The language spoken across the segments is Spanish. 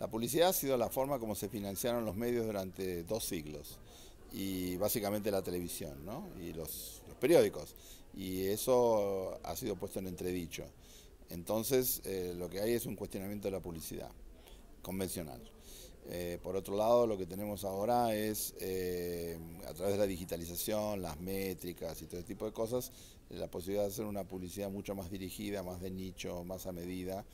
La publicidad ha sido la forma como se financiaron los medios durante dos siglos y básicamente la televisión y los, periódicos y eso ha sido puesto en entredicho. Entonces eh, lo que hay es un cuestionamiento de la publicidad convencional. Eh, por otro lado, lo que tenemos ahora es, eh, a través de la digitalización, las métricas y todo tipo de cosas, la posibilidad de hacer una publicidad mucho más dirigida, más de nicho, más a medida.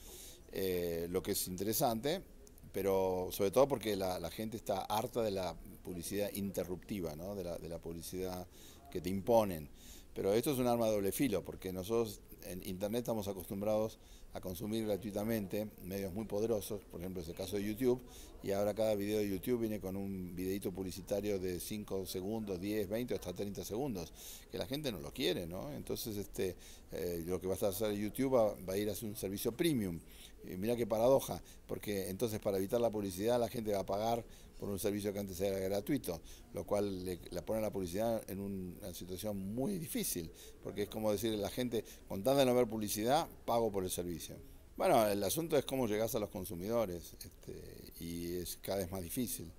Eh, lo que es interesante, pero sobre todo porque la gente está harta de la publicidad interruptiva, ¿no? de, la, publicidad que te imponen. Pero esto es un arma de doble filo, porque nosotros en Internet estamos acostumbrados a consumir gratuitamente medios muy poderosos, por ejemplo es el caso de YouTube, y ahora cada video de YouTube viene con un videito publicitario de 5 segundos, 10, 20, hasta 30 segundos, que la gente no lo quiere, ¿no? Entonces este, eh, lo que va a hacer YouTube va, a ir hacia un servicio premium. Y mira qué paradoja, porque entonces para evitar la publicidad la gente va a pagar por un servicio que antes era gratuito, lo cual le, la pone a la publicidad en una situación muy difícil, porque es como decirle a la gente, con tal de no ver publicidad, pago por el servicio. Bueno, el asunto es cómo llegas a los consumidores este, y es cada vez más difícil,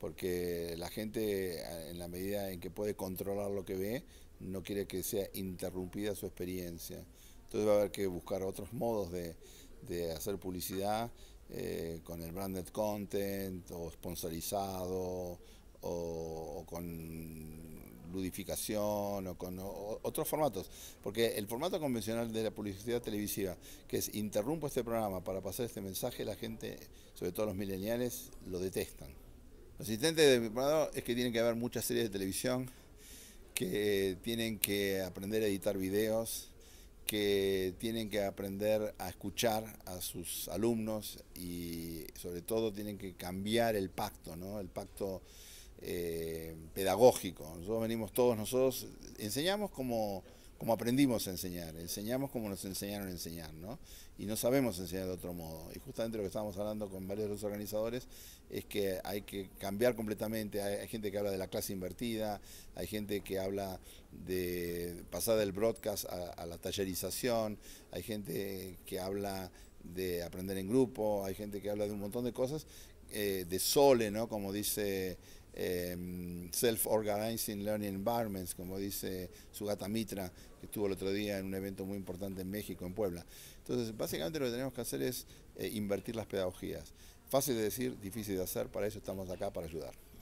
porque la gente, eh, en la medida en que puede controlar lo que ve, no quiere que sea interrumpida su experiencia. Entonces va a haber que buscar otros modos de hacer publicidad eh, con el branded content o sponsorizado o, con ludificación o con otros formatos. Porque el formato convencional de la publicidad televisiva, que es interrumpo este programa para pasar este mensaje, la gente, sobre todo los mileniales, lo detestan. Los asistentes de mi programa es que tienen que haber muchas series de televisión, que tienen que aprender a editar videos, que tienen que aprender a escuchar a sus alumnos y sobre todo tienen que cambiar el pacto, ¿no? el pacto eh, pedagógico. Nosotros venimos todos, nosotros enseñamos como como aprendimos a enseñar, enseñamos como nos enseñaron a enseñar, ¿no? Y no sabemos enseñar de otro modo. Y justamente lo que estábamos hablando con varios de los organizadores es que hay que cambiar completamente. Hay, gente que habla de la clase invertida, hay gente que habla de pasar del broadcast a, la tallerización, hay gente que habla de aprender en grupo, hay gente que habla de un montón de cosas, eh, de sole, ¿no? Como dice Em, Self-Organizing Learning Environments, como dice Sugata Mitra, que estuvo el otro día en un evento muy importante en México, en Puebla. Entonces, básicamente lo que tenemos que hacer es eh, invertir las pedagogías. Fácil de decir, difícil de hacer, para eso estamos acá, para ayudar.